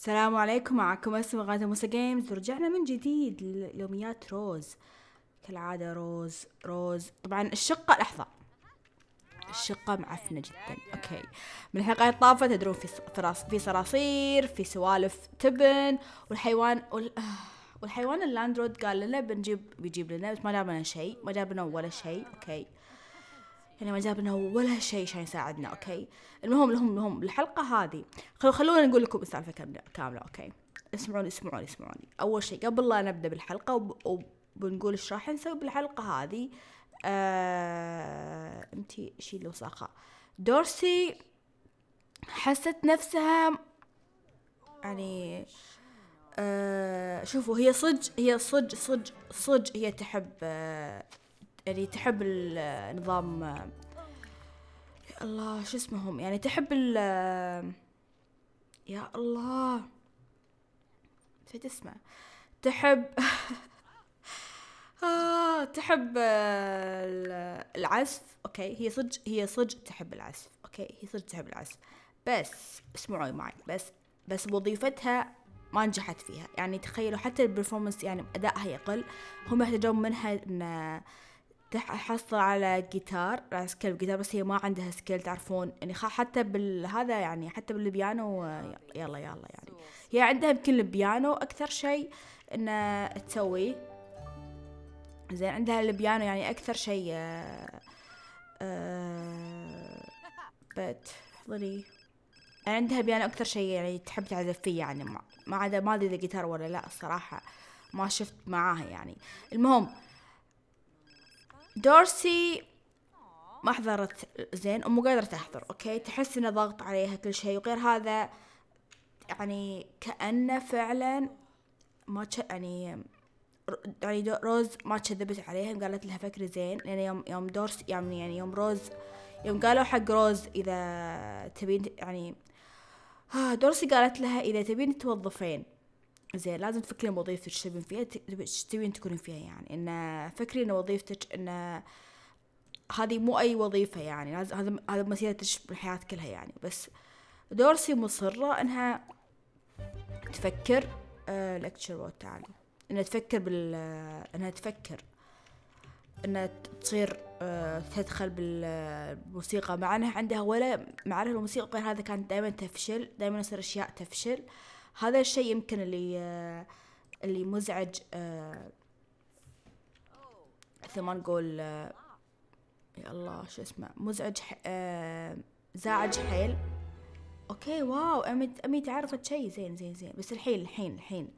السلام عليكم معكم اسم غادة موسى جيمز ورجعنا من جديد ليوميات روز كالعادة روز روز طبعا الشقة لحظة الشقة معفنة جدا اوكي من الحلقة الطافة تدرون في فراس في صراصير في سوالف تبن والحيوان وال... والحيوان اللاندرود قال لنا بنجيب بيجيب لنا بس ما جاب لنا شيء ما جاب لنا ولا شيء اوكي يعني ما جابنا ولا شيء عشان يساعدنا اوكي المهم لهم لهم الحلقه هذه خلو خلونا نقول لكم السالفه كامله اوكي اسمعوني اسمعوني اسمعوني اول شيء قبل لا نبدا بالحلقه وب... وبنقول ايش راح نسوي بالحلقه هذه آه... امتي شيل الوساخه دورسي حست نفسها يعني آه شوفوا هي صج هي صج صج صج هي تحب آه يعني تحب النظام الله شو اسمهم يعني تحب ال يا الله نسيت اسمه تحب آه تحب العزف اوكي هي صدق هي صدق تحب العزف اوكي هي صدق تحب العزف بس اسمعوا معي بس بس وظيفتها ما نجحت فيها يعني تخيلوا حتى البرفورمانس يعني ادائها يقل هم يحتاجون منها ان احصل على جيتار سكيل جيتار بس هي ما عندها سكيل تعرفون يعني حتى بالهذا يعني حتى بالبيانو يلا يلا يعني هي عندها يمكن البيانو أكثر شيء إنه تسويه زين عندها البيانو يعني أكثر شيء بت آه، آه، حضني يعني عندها بيانو أكثر شيء يعني تحب تعزف فيه يعني ما عدا ما أدري إذا جيتار ولا لا الصراحة ما شفت معاها يعني المهم دورسي ما حضرت زين ومو قادرة تحضر أوكي تحس إنه ضغط عليها كل شيء وغير هذا يعني كأنه فعلا ما يعني يعني روز ما تشذبت عليها قالت لها فكري زين لأن يعني يوم يوم دورس يعني يعني يوم روز يوم قالوا حق روز إذا تبين يعني آه، دورسي قالت لها إذا تبين توظفين زين لازم تفكرين وظيفتك تبين فيها ايش تبين تكونين فيها يعني ان فكري ان وظيفتك ان هذه مو اي وظيفه يعني لازم هذا هذا مسيرتك بالحياه كلها يعني بس دورسي مصره انها تفكر لكتشر آه تعالي انها تفكر بال آه، انها تفكر انها تصير آه تدخل بالموسيقى آه، مع انها عندها ولا معرفه بالموسيقى غير هذا كانت دائما تفشل دائما يصير اشياء تفشل آه هذا الشيء يمكن اللي آه، اللي مزعج مثل آه، ما نقول آه، يا الله شو اسمه مزعج زعج حيل اوكي واو امي تعرفت عرفت شيء زين زين زين بس الحين الحين الحين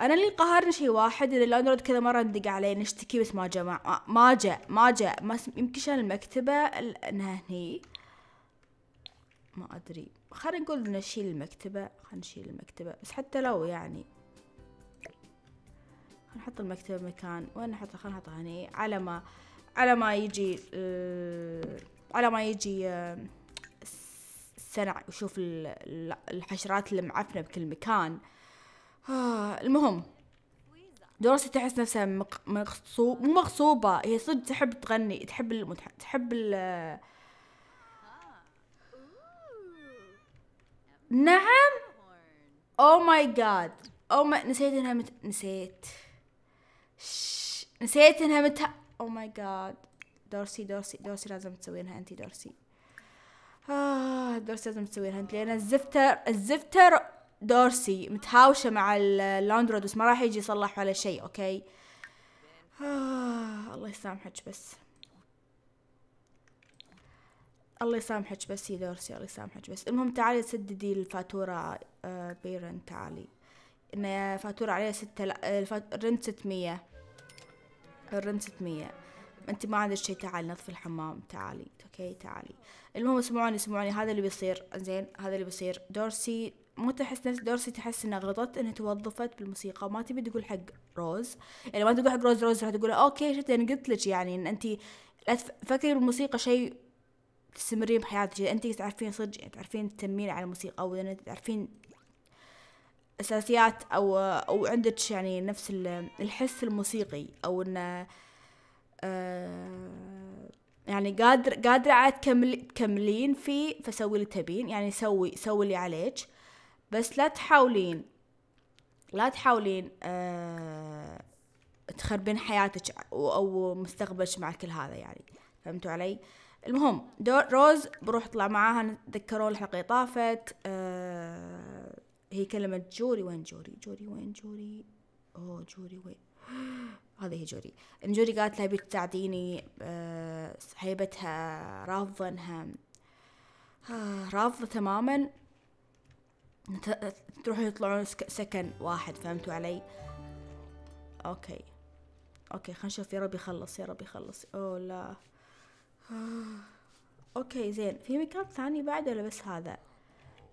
انا اللي قهرني شيء واحد ان الاندرويد كذا مره ندق عليه نشتكي بس ما جاء ما جاء ما جاء يمكن شان المكتبه انها هني ما ادري خلينا نقول نشيل المكتبة خلينا نشيل المكتبة بس حتى لو يعني نحط المكتبة مكان وين نحطها خلينا نحطها هني على ما على ما يجي آه على ما يجي آه السنع وشوف الحشرات اللي معفنة بكل مكان آه المهم دروسي تحس نفسها مغصوبه مو مغصوبة هي صدق تحب تغني تحب المتح... تحب ال... نعم او ماي جاد او ما نسيت انها مت... نسيت ش... نسيت انها مت او ماي جاد دورسي دورسي دورسي لازم تسوينها انت دورسي آه دورسي لازم تسوينها انت لان الزفتر الزفتر دورسي متهاوشة مع بس ما راح يجي يصلح ولا شيء اوكي آه الله يسامحك بس الله يسامحك بس يا دورسي الله يسامحك بس المهم تعالي سددي الفاتورة آه، بيرن تعالي إن فاتورة عليها ستة الرنت ستمية الرنت ستمية انت ما عندك شيء تعالي نظفي الحمام تعالي اوكي تعالي المهم اسمعوني اسمعوني هذا اللي بيصير زين هذا اللي بيصير دورسي مو تحس نفس دورسي تحس انها غلطت انها توظفت بالموسيقى ما تبي تقول حق روز يعني ما تقول حق روز روز راح تقول اوكي شفت انا قلت لك يعني ان انت لا تفكري بالموسيقى شيء تستمرين بحياتك إذا أنت تعرفين صدق تعرفين تنمين على الموسيقى أو إذا تعرفين أساسيات أو أو عندك يعني نفس الحس الموسيقي أو إنه آه، يعني قادر قادرة عاد تكمل تكملين فيه فسوي اللي تبين يعني سوي سوي اللي عليك بس لا تحاولين لا تحاولين أه تخربين حياتك او مستقبلك مع كل هذا يعني فهمتوا علي المهم دور روز بروح اطلع معاها تذكروا الحلقه طافت آه هي كلمت جوري وين جوري جوري وين جوري اوه جوري وين هذه جوري ان جوري قالت لها بتساعديني تساعديني آه رافضه انها آه رافضه تماما تروحوا يطلعون سكن واحد فهمتوا علي اوكي اوكي خلينا نشوف يا رب يخلص يا رب يخلص اوه لا آه. اوكي زين في مكان ثاني بعد ولا بس هذا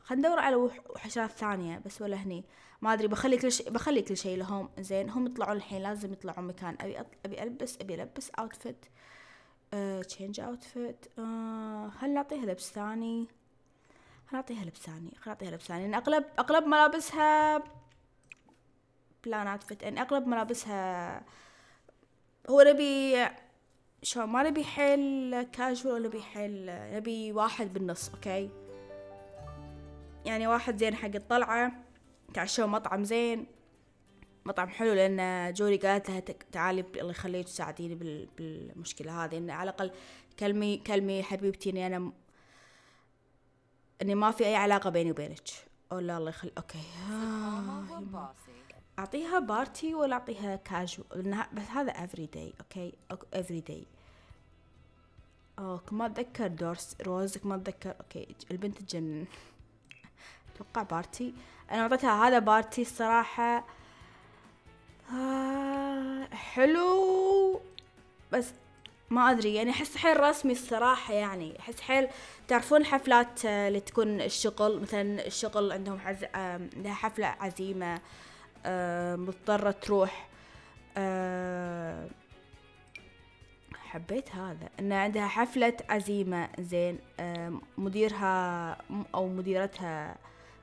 خلينا ندور على وحشات ثانية بس ولا هني ما ادري بخلي كل شيء بخلي كل شيء لهم زين هم يطلعون الحين لازم يطلعون مكان ابي ابي البس ابي البس اوتفيت تشينج اوتفيت هل نعطيها لبس ثاني خل نعطيها لبس ثاني خل نعطيها لبس ثاني لان اغلب اغلب ملابسها بلان اوتفيت ان اغلب ملابسها هو نبي شو ما نبي حيل كاجوال ولا نبي حيل نبي واحد بالنص اوكي يعني واحد زين حق الطلعة تعشوا مطعم زين مطعم حلو لان جوري قالت لها تعالي الله يخليك تساعديني بالمشكله هذه ان على الاقل كلمي كلمي حبيبتي اني انا اني ما في اي علاقه بيني وبينك او لا الله يخلي اوكي آه اعطيها بارتي ولا اعطيها كاجوال بس هذا افري داي اوكي افري داي اوكي ما اتذكر دورس روزك ما اتذكر اوكي البنت تجنن اتوقع بارتي انا اعطيتها هذا بارتي الصراحة آه حلو بس ما ادري يعني احس حيل رسمي الصراحة يعني احس حيل تعرفون الحفلات آه، اللي تكون الشغل مثلا الشغل عندهم عز... لها حفلة عزيمة آه، مضطرة تروح آه، حبيت هذا ان عندها حفلة عزيمة زين آه، مديرها او مديرتها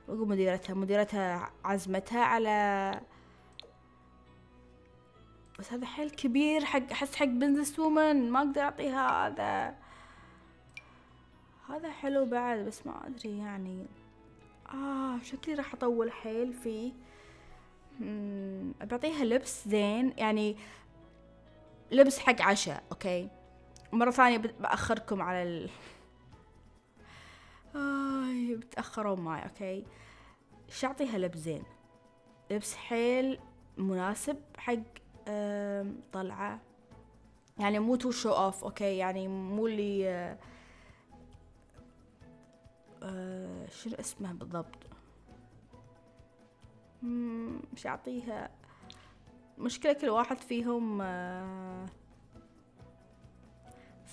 مديرتها مديرتها عزمتها على بس هذا حيل كبير حق احس حق بزنس وومن ما اقدر اعطيها هذا هذا حلو بعد بس ما ادري يعني اه شكلي راح اطول حيل فيه بعطيها لبس زين يعني لبس حق عشاء اوكي مرة ثانية بأخركم على ال آي بتأخرون معي اوكي ايش اعطيها لبس زين لبس حيل مناسب حق طلعة يعني مو تو شو اوف اوكي يعني مو اللي آه، آه، شنو اسمه بالضبط مش أعطيها مشكلة كل واحد فيهم آه،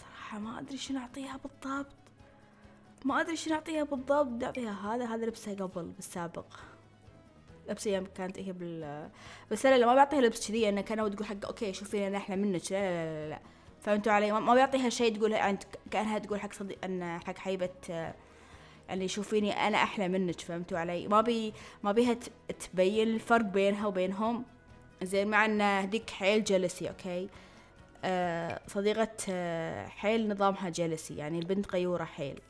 صراحة ما أدري شنو أعطيها بالضبط ما أدري شنو أعطيها بالضبط بدي أعطيها هذا هذا لبسه قبل بالسابق لبسها يوم كانت هي بال بس لا لا ما بعطيها لبس كذي انه كانوا تقول حق اوكي شوفينا إحنا منك لا لا لا, لا. فهمتوا علي ما بيعطيها شيء تقول يعني كانها تقول حق صديق ان حق حيبه آه، اللي يشوفيني انا احلى منك فهمتوا علي ما بي ما بيها تبين الفرق بينها وبينهم زين مع ان هذيك حيل جلسي اوكي أه صديقة أه حيل نظامها جلسي يعني البنت غيورة حيل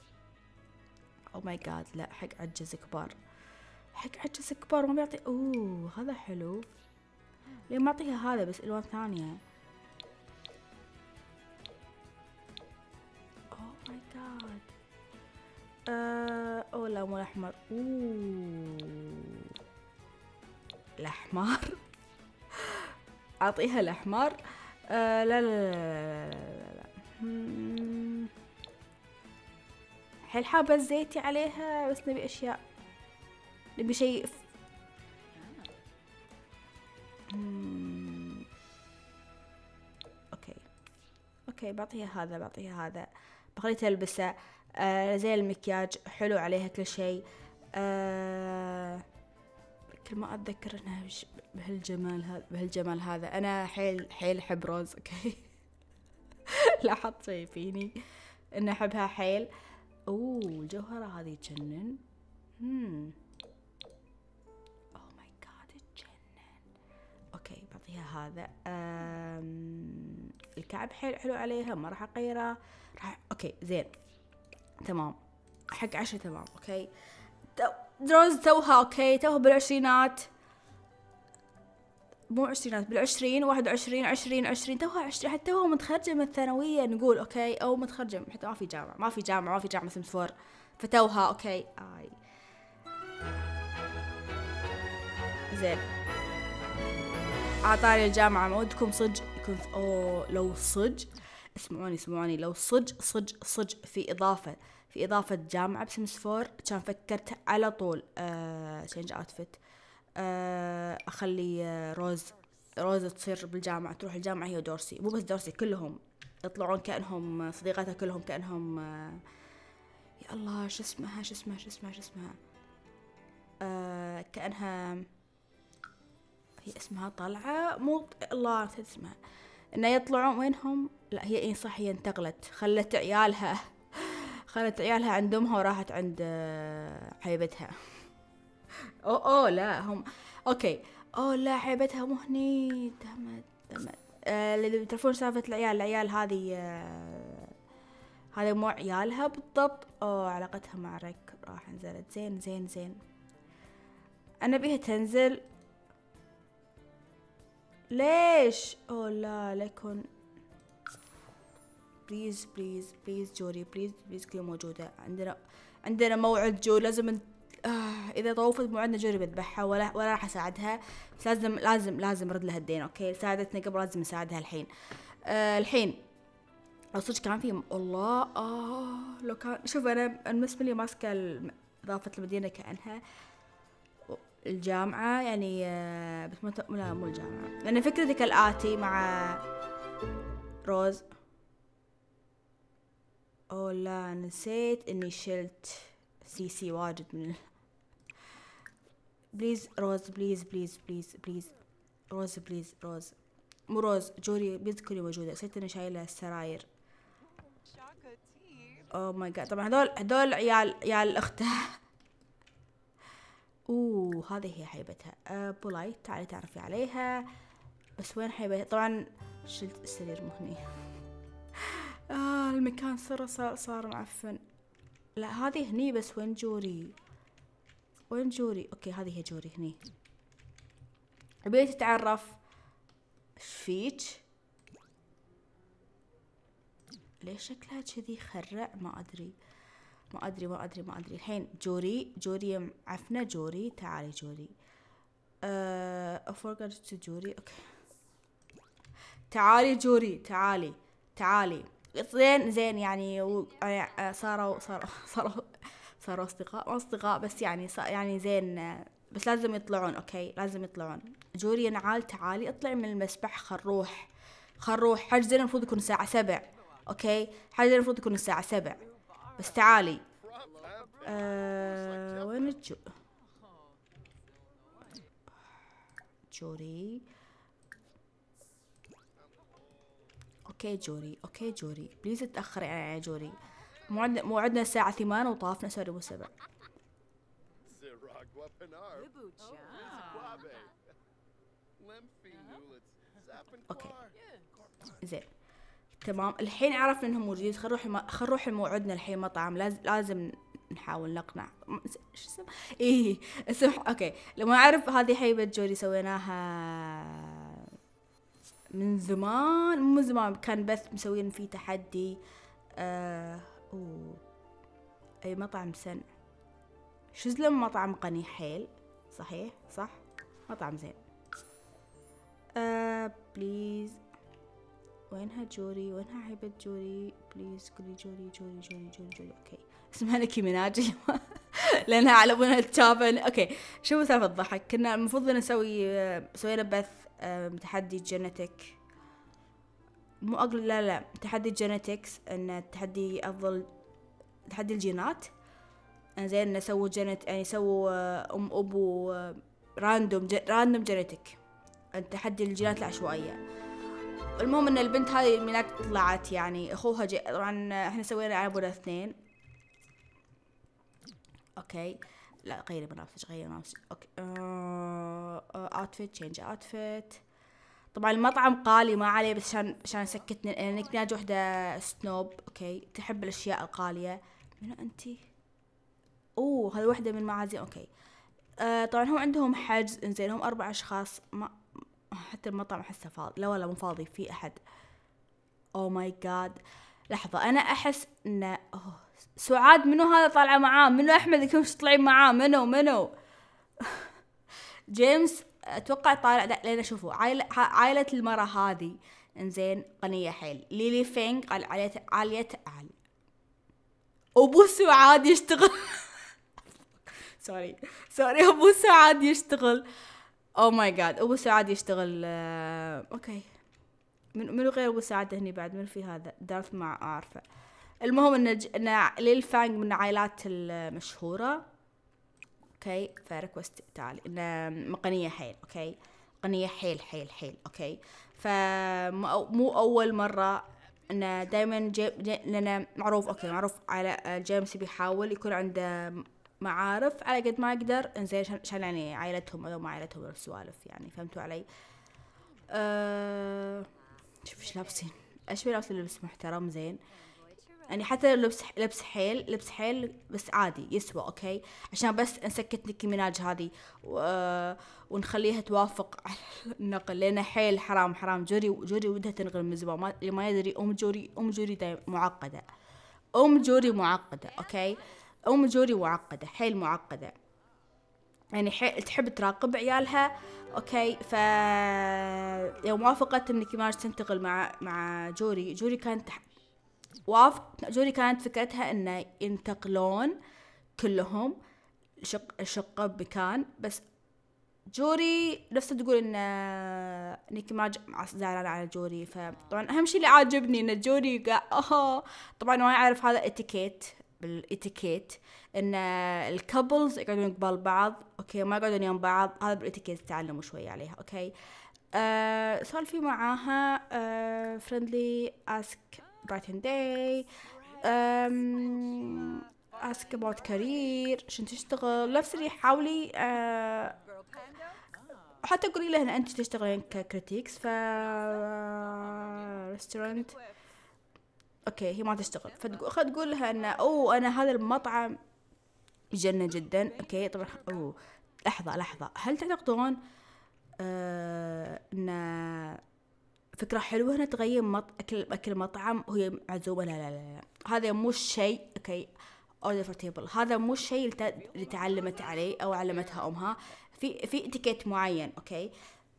او ماي جاد لا حق عجز كبار حق عجز كبار ما بيعطي اوه هذا حلو ليه ما اعطيها هذا بس الوان ثانية آه أو لونه الأحمر الأحمر أعطيها الأحمر آه لا لا لا لا لا لا هل حابة زيتي عليها بس نبي أشياء نبي شيء اوكي اوكي بعطيها هذا بعطيها هذا بخليه تلبسه آه زي المكياج حلو عليها كل شيء آه كل ما اتذكر انها بهالجمال هذا بهالجمال هذا انا حيل حيل احب روز اوكي لاحظت شيء فيني اني احبها حيل اوه الجوهرة هذه تجنن اوه ماي جاد تجنن اوكي بعطيها هذا الكعب حيل حلو عليها ما راح اغيره راح اوكي زين تمام حق عشرة تمام اوكي دروز توها اوكي توها بالعشرينات مو عشرينات بالعشرين واحد وعشرين عشرين عشرين توها عشرين حتى توها متخرجة من الثانوية نقول اوكي او متخرجة حتى ما في جامعة ما في جامعة ما في جامعة سمس فور فتوها اوكي اي زين عطاني الجامعة مودكم صج يكون اوه لو صج اسمعوني اسمعوني لو صج صج صج في إضافة في إضافة جامعة بسمس فور كان فكرت على طول تشينج آه أوتفيت آه أخلي آه، روز روز تصير بالجامعة تروح الجامعة هي دورسي مو بس دورسي كلهم يطلعون كأنهم صديقاتها كلهم كأنهم آه يا الله شو اسمها شو اسمها شو اسمها شو اسمها آه كأنها هي اسمها طلعة مو الله نسيت اسمها انه يطلعون وينهم لا هي اي صح هي انتقلت خلت عيالها خلت عيالها عند امها وراحت عند حبيبتها او او لا هم اوكي او لا حبيبتها مو هني دمت دمت آه، اللي تعرفون سالفة العيال العيال هذه آه، هذه مو عيالها بالضبط او علاقتها مع ريك راح نزلت زين زين زين انا بيها تنزل ليش او لا لكن بليز بليز بليز جوري بليز بليز كذا موجودة عندنا عندنا موعد جو لازم انت... آه إذا طوفت موعدنا جوري بذبحها ولا ولا راح أساعدها بس لازم لازم لازم أرد لها الدين أوكي ساعدتني قبل لازم أساعدها الحين آه الحين لو صدق كان في الله آه لو كان شوف أنا بالنسبة لي ماسكة إضافة المدينة كأنها الجامعة يعني آه، بس لا مو الجامعة لأن يعني فكرتي كالآتي مع روز أو لا نسيت إني شلت سي سي واجد من بليز روز بليز بليز بليز بليز روز بليز روز مو روز جوري بليز كوني موجودة نسيت إني شايلة السراير أو oh ماي جاد طبعا هذول هذول عيال عيال أخته اوه هذه هي حيبتها أه بولايت تعالي تعرفي عليها بس وين حيبتها طبعا شلت السرير مهني آه المكان صار صار, صار معفن لا هذه هني بس وين جوري وين جوري اوكي هذه هي جوري هني ابي تتعرف فيك ليش شكلها كذي خرع ما ادري ما ادري ما ادري ما ادري الحين جوري جوري معفنه جوري تعالي جوري أه forgot جوري اوكي تعالي جوري تعالي تعالي زين زين يعني, يعني، آه، صاروا صاروا صاروا صاروا أصدقاء أصدقاء بس يعني يعني زين آه، بس لازم يطلعون أوكي لازم يطلعون جوري نعال تعالي اطلعي من المسبح خنروح نروح حجزنا المفروض يكون الساعة سبع أوكي حجزنا المفروض يكون الساعة سبع بس تعالي أه وين جوري اوكي جوري اوكي جوري بليز تاخري يعني على جوري موعدنا موعدنا الساعة ثمان وطافنا سوري مو سبع اوكي زين تمام الحين عرفنا انهم موجودين خل نروح خل نروح لموعدنا الحين مطعم لازم لازم نحاول نقنع شو اسمه اي اسمح اوكي لما اعرف هذه حيبة جوري سويناها من زمان من زمان كان بث مسوين فيه تحدي آه أوه. أي مطعم سن شو مطعم قني حيل صحيح صح مطعم زين آه بليز وينها جوري وينها هبة جوري بليز قولي جوري جوري جوري جوري جوري اوكي اسمها نكي مناجي لانها على ابونا التشابن اوكي شوفوا سالفة الضحك كنا المفروض نسوي آه، سوينا بث تحدي جينيتك مو أقل لا لا تحدي جينيتكس إن تحدي أفضل تحدي الجينات زي إن سووا جينت يعني سووا آه، أم أبو راندوم جي راندوم جينيتك تحدي الجينات العشوائية المهم إن البنت هذه من طلعت يعني أخوها جي طبعا إحنا سوينا على الاثنين أوكي لا غيري بنفسج غيري بنفسج اوكي اوتفيت تشينج اوتفيت طبعا المطعم قالي ما عليه بس عشان عشان سكتني لان كنت وحده سنوب اوكي تحب الاشياء القالية منو انتي اوه هذه وحده من معازي اوكي آه طبعا هم عندهم حجز انزين هم اربع اشخاص ما حتى المطعم احسه فاضي لا والله مو فاضي في احد او ماي جاد لحظه انا احس انه اوه سعاد منو هذا طالعة معاه منو أحمد كيف طالعين معاه منو منو جيمس أتوقع طالع لا لأن شوفوا عائلة, عائلة المرة هذه انزين غنية حيل ليلي فينج قال عالية عالية أبو سعاد يشتغل سوري سوري أبو سعاد يشتغل او ماي جاد ابو سعاد يشتغل آه، اوكي من منو غير ابو سعاد هني بعد من في هذا دارث ما اعرفه المهم ان ج... ان ليل فانج من العائلات المشهوره اوكي فريكوست تعالي ان مقنيه حيل اوكي مقنيه حيل حيل حيل اوكي فمو اول مره ان دائما جي... جي... لنا معروف اوكي معروف على جيمس بيحاول يكون عنده معارف على قد ما يقدر انزين عشان يعني عائلتهم او ما عائلتهم السوالف يعني فهمتوا علي؟ أه... شوف ايش لابسين ايش لابسين لبس محترم زين أه... يعني حتى لو لبس لبس حيل لبس حيل بس عادي يسوى اوكي عشان بس نسكت نيكي ميناج هذه آه، ونخليها توافق على النقل لان حيل حرام حرام جوري جوري ودها تنقل من زمان اللي ما يدري ام جوري ام جوري معقده ام جوري معقده اوكي ام جوري معقده حيل معقده يعني حيل تحب تراقب عيالها اوكي ف يوم وافقت ان كيماج تنتقل مع مع جوري جوري كانت وافت جوري كانت فكرتها انه ينتقلون كلهم شق شقة بمكان بس جوري نفسها تقول ان نيكي ما زعلانة على جوري فطبعا اهم شيء اللي عاجبني ان جوري قال اوه طبعا ما يعرف هذا اتيكيت بالاتيكيت ان الكابلز يقعدون قبال بعض اوكي ما يقعدون يوم بعض هذا بالاتيكيت تعلموا شوي عليها اوكي آه سولفي معاها فريندلي آه، اسك writing day um, ask about career شنو تشتغل نفس اللي حاولي uh, حتى قولي له ان انت تشتغلين ككريتيكس ف ريستورانت آه، اوكي هي ما تشتغل فتقول لها ان او انا هذا المطعم جنة جدا اوكي طبعا اوه لحظة لحظة هل تعتقدون آه ان فكرة حلوة هنا تغير مط... أكل أكل مطعم وهي معزومة لا لا لا, لا. هذا مو شيء أوكي اوردر فور تيبل هذا مو الشيء اللي تعلمت عليه او علمتها امها في في اتيكيت معين اوكي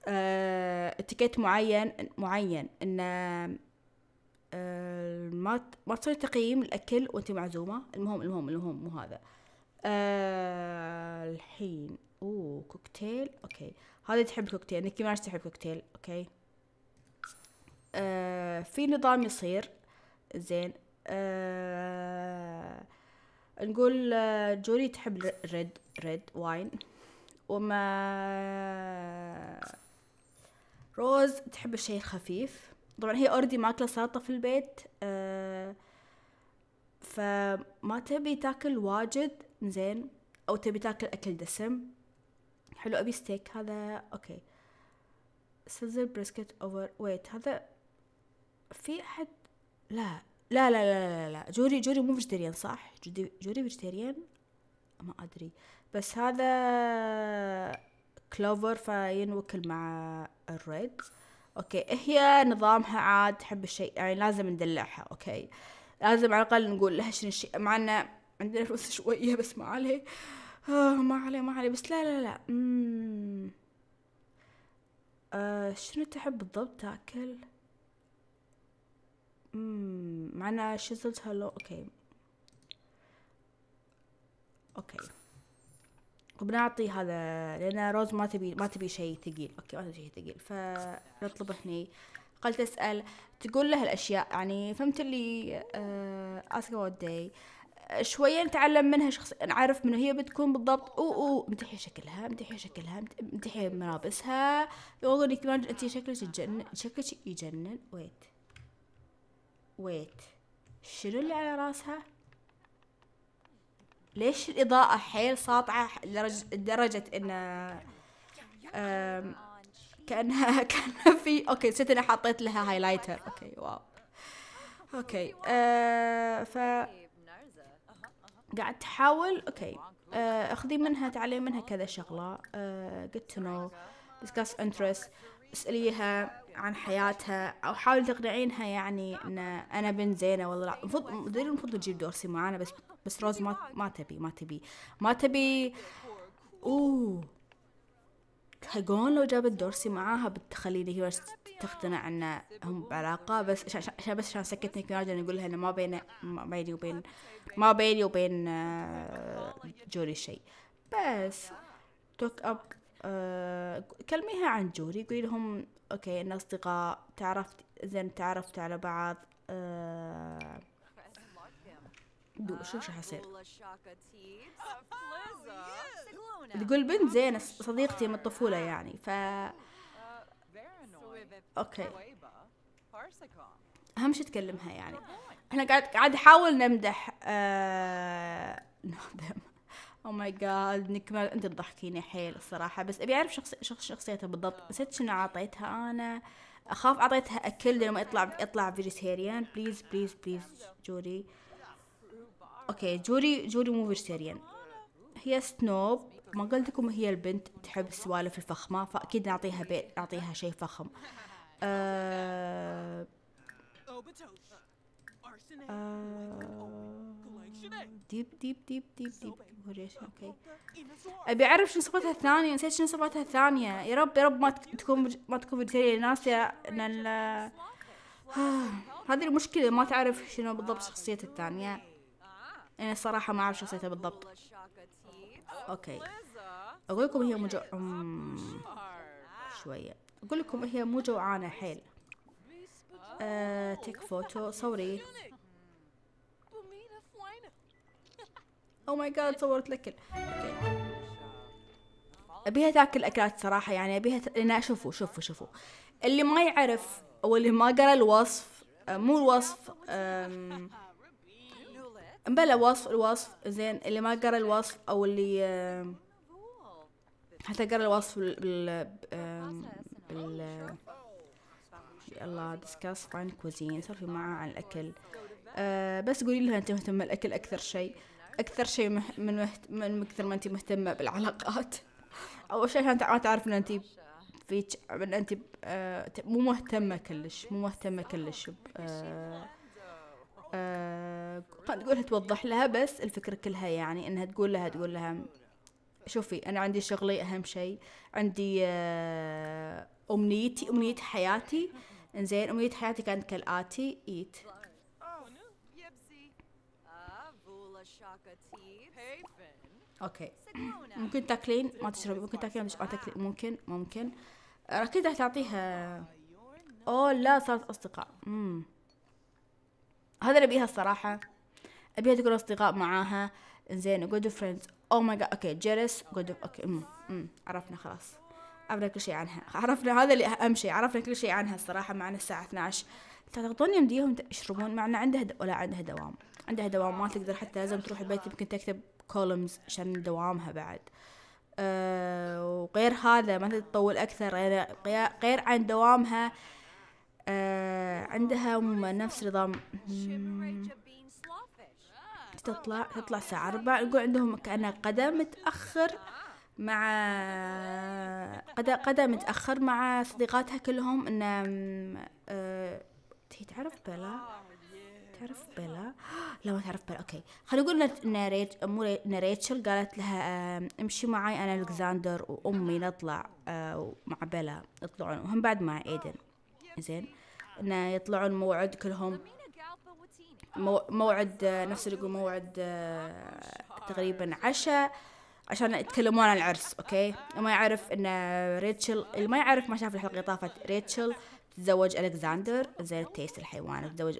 أه اتيكيت معين معين ان أه ما ما تسوي تقييم الاكل وانت معزومه المهم المهم المهم مو هذا أه الحين اوه كوكتيل اوكي هذا تحب كوكتيل نيكي مارس تحب كوكتيل اوكي آه، في نظام يصير زين آه نقول آه، جوري تحب ريد ريد واين وما روز تحب الشيء الخفيف طبعا هي اوردي ماكله سلطه في البيت آه فما تبي تاكل واجد زين او تبي تاكل اكل دسم حلو ابي ستيك هذا اوكي سلزل بريسكت اوفر ويت هذا في احد لا لا لا لا لا, لا. جوري جوري مو فيجيتيريان صح جوري جوري فيجيتيريان ما ادري بس هذا كلوفر فينوكل مع الريد اوكي هي نظامها عاد تحب الشيء يعني لازم ندلعها اوكي لازم على الاقل نقول لها شنو الشيء مع ان عندنا فلوس شويه بس ما عليه آه ما عليه ما عليه بس لا لا لا آه شنو تحب بالضبط تاكل امم معنا شزلت هلو اوكي اوكي وبنعطي هذا لان روز ما تبي ما تبي شيء ثقيل اوكي ما تبي شيء ثقيل فنطلب هني قال تسأل تقول له الأشياء يعني فهمت اللي اسك اوت داي شوية نتعلم منها شخص نعرف منو هي بتكون بالضبط او او امتحي شكلها امتحي شكلها امتحي ملابسها يقول لك انت شكلك يجنن شكلك يجنن ويت ويت شنو اللي على راسها ليش الإضاءة حيل ساطعة لدرجة إن كأنها كأنها في أوكي نسيت إني حطيت لها هايلايتر أوكي واو أوكي آه، ف قاعد تحاول أوكي آه، أخذي منها تعلمي منها كذا شغلة آه، get to know discuss interests اسأليها عن حياتها او حاولي تقنعينها يعني ان انا بنت زينه والله لا المفروض المفروض تجيب دورسي معانا بس بس روز ما ما تبي ما تبي ما تبي اوه حقون لو جابت دورسي معاها بتخلي هي تقتنع ان هم بعلاقه بس عشان بس عشان سكت نيكيولا يقول لها انه ما بين ما بيني وبين ما بيني وبين آه، جوري شيء بس توك اب آه، كلميها عن جوري قولي لهم اوكي ان اصدقاء تعرفت زين تعرفت على بعض دو آه، شوف شو حصير تقول بنت زين صديقتي من الطفولة يعني ف اوكي اهم شيء تكلمها يعني احنا قاعد قاعد احاول نمدح آه... او ماي جاد نكمل ما انت تضحكيني حيل الصراحه بس ابي اعرف شخص شخص شخصيتها بالضبط آه. نسيت شنو اعطيتها انا اخاف اعطيتها اكل لما يطلع يطلع فيجيتيريان بليز بليز بليز جوري اوكي جوري جوري مو فيجيتيريان هي سنوب ما قلت لكم هي البنت تحب السوالف الفخمه فاكيد نعطيها بيت نعطيها شيء فخم أه... أه... ديب ديب ديب ديب ديب وريش اوكي ابي اعرف شنو صفاتها الثانيه نسيت شنو صفاتها الثانيه يا رب يا رب ما تكون ما تكون فيجيتيريان يا ان ال هذه المشكله ما تعرف شنو بالضبط شخصية الثانيه انا الصراحه ما اعرف شخصيتها بالضبط اوكي اقول لكم هي مو شويه اقول لكم هي مو جوعانه حيل أه تيك فوتو صوري او ماي جاد صورت الاكل okay. ابيها تاكل اكلات صراحه يعني ابيها ت... لان شوفوا شوفوا شوفوا اللي ما يعرف او اللي ما قرا الوصف آه، مو الوصف أم... بلا وصف الوصف زين اللي ما قرا الوصف او اللي حتى قرا الوصف بال أم... بال الله ديسكاس فاين كوزين صار في معاه عن الاكل أه بس قولي لها انت مهتمه الاكل اكثر شيء أه اكثر شيء من مهت... من اكثر ما انت مهتمه بالعلاقات اول شيء عشان ما تعرف ان انت في ان انت آه، مو مهتمه كلش مو مهتمه كلش ب... آه... آه... تقولها توضح لها بس الفكره كلها يعني انها تقول لها تقول لها شوفي انا عندي شغلي اهم شيء عندي آه، امنيتي امنيه حياتي انزين امنيه حياتي كانت كالاتي ايت اوكي ممكن تاكلين ما تشربي ممكن تاكلين ما تاكلين ممكن ممكن اكيد راح تعطيها او لا صارت اصدقاء امم هذا اللي ابيها الصراحه ابيها تكون اصدقاء معاها زين جود فريندز او ماي جاد اوكي جيرس جود اوكي امم امم عرفنا خلاص عرفنا كل شيء عنها عرفنا هذا اللي اهم شيء عرفنا كل شيء عنها الصراحه معنا الساعه 12 تعتقدون يمديهم يشربون معنا عندها ولا عندها دوام عندها دوامات تقدر حتى لازم تروح البيت يمكن تكتب كولمز عشان دوامها بعد آه، وغير هذا ما تطول أكثر غير, عن دوامها آه، عندها نفس نظام تطلع تطلع الساعة أربعة نقول عندهم كأنها قدم متأخر مع قدم متأخر مع صديقاتها كلهم إن هي آه، تعرف بلا تعرف بيلا لا ما تعرف بيلا اوكي خلينا نقول ان مو ريتشل قالت لها امشي معي انا الكزاندر وامي نطلع آه، مع بيلا يطلعون وهم بعد مع ايدن زين انه يطلعون موعد كلهم موعد آه، نفس اللي يقول موعد آه، تقريبا عشاء عشان يتكلمون عن العرس اوكي ما يعرف ان ريتشل اللي ما يعرف ما شاف الحلقه طافت ريتشل تزوج ألكساندر زي تيست الحيوان تزوج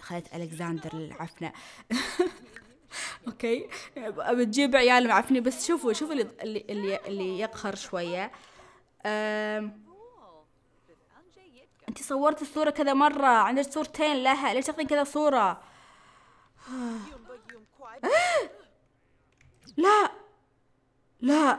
خالة ألكساندر العفنة اوكي بتجيب عيال معفني بس شوفوا شوفوا اللي اللي اللي يقهر شويه انت صورت الصوره كذا مره عندك صورتين لها ليش تاخذين كذا صوره لا لا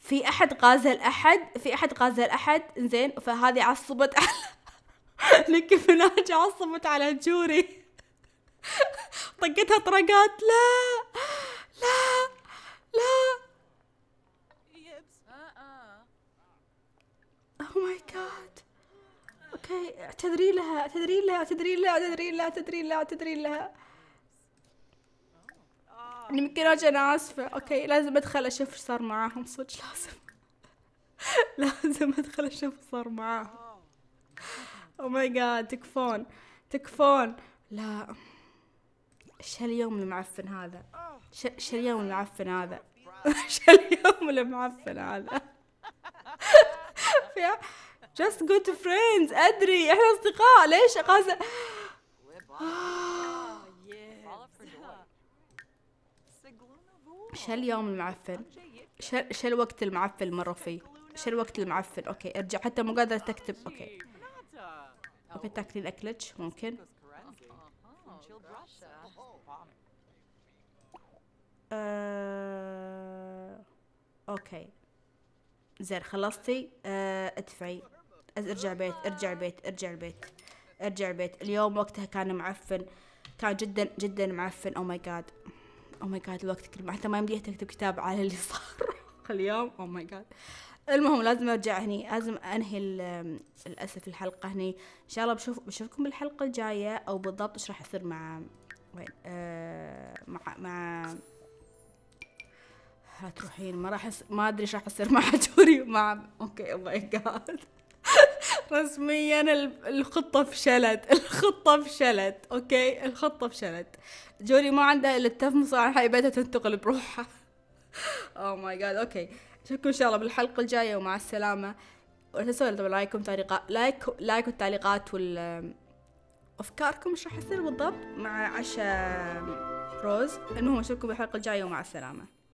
في احد غازل احد في احد غازل احد زين فهذه عصبت على نيكي مناج عصبت على جوري طقتها طرقات لا لا لا اوه ماي جاد اوكي اعتذري لها اعتذري لها اعتذري لها اعتذري لها اعتذري لها اعتذري لها يعني من انا اسفة اوكي لازم ادخل اشوف ايش صار معاهم صدق لازم لازم ادخل اشوف ايش صار معاهم او ماي جاد تكفون تكفون لا ايش هاليوم المعفن هذا ايش اليوم المعفن هذا ايش اليوم المعفن هذا just good friends ادري احنا اصدقاء ليش اقاسم oh. شا يوم المعفن شال شا وقت المعفن مرة فيه شا وقت المعفن أوكي أرجع حتى مو قادرة تكتب أوكي أوكي تاكلين أكلتش ممكن آه... أوكي زين خلصتي آه... ادفعي ارجع بيت ارجع بيت ارجع بيت ارجع بيت اليوم وقتها كان معفن كان جدا جدا معفن او ماي جاد او ماي جاد الوقت كل حتى ما يمديها تكتب كتاب على اللي صار اليوم او ماي جاد المهم لازم ارجع هني لازم انهي للاسف الحلقه هني ان شاء الله بشوف بشوفكم بالحلقه الجايه او بالضبط ايش راح يصير مع وين آه مع مع لا تروحين ما راح ما ادري ايش راح يصير مع جوري مع اوكي او ماي جاد رسميا الخطة فشلت الخطة فشلت اوكي الخطة فشلت جوري ما عندها الا التفمص عن بدها تنتقل بروحها او ماي جاد اوكي اشوفكم ان شاء الله بالحلقة الجاية ومع السلامة ولا تنسوا لايكم تعليقات لايك لايك والتعليقات وال افكاركم ايش راح يصير بالضبط مع عشاء روز المهم اشوفكم بالحلقة الجاية ومع السلامة